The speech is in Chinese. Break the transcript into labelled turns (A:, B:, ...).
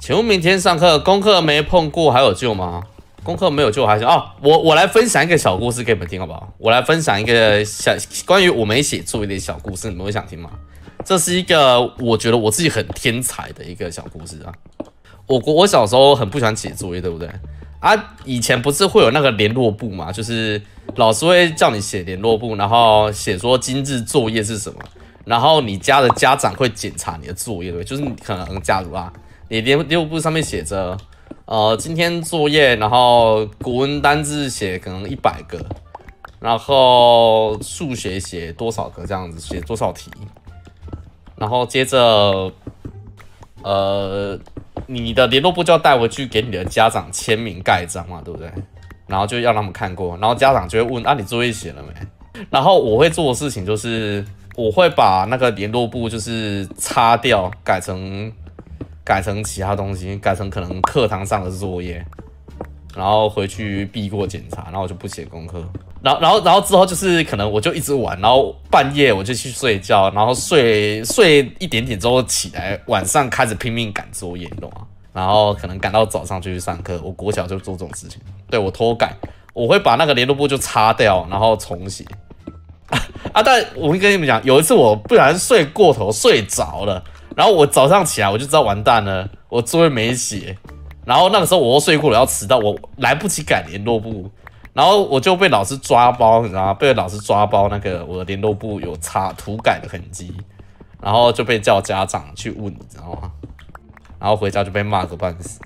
A: 请问明天上课，功课没碰过还有救吗？功课没有救还是哦。我我来分享一个小故事给你们听，好不好？我来分享一个小关于我没写作业的小故事，你们会想听吗？这是一个我觉得我自己很天才的一个小故事啊。我我小时候很不喜欢写作业，对不对？啊，以前不是会有那个联络簿嘛，就是老师会叫你写联络簿，然后写说今日作业是什么，然后你家的家长会检查你的作业，对不对？就是可能假如啊。你联联络部上面写着，呃，今天作业，然后古文单字写可能一百个，然后数学写多少个这样子，写多少题，然后接着，呃，你的联络簿就要带回去给你的家长签名盖章嘛，对不对？然后就要他们看过，然后家长就会问，那你作业写了没？然后我会做的事情就是，我会把那个联络簿就是擦掉，改成。改成其他东西，改成可能课堂上的作业，然后回去避过检查，然后我就不写功课，然后然后然后之后就是可能我就一直玩，然后半夜我就去睡觉，然后睡睡一点点之后起来，晚上开始拼命赶作业，你懂吗？然后可能赶到早上就去上课，我国小就做这种事情，对我拖改，我会把那个联络簿就擦掉，然后重写。啊，但我会跟你们讲，有一次我不然睡过头，睡着了。然后我早上起来，我就知道完蛋了，我作业没写。然后那个时候我又睡过了，要迟到，我来不及改联络簿。然后我就被老师抓包，你知道吗？被老师抓包，那个我的联络簿有擦涂改的痕迹，然后就被叫家长去问，你知道吗？然后回家就被骂个半死。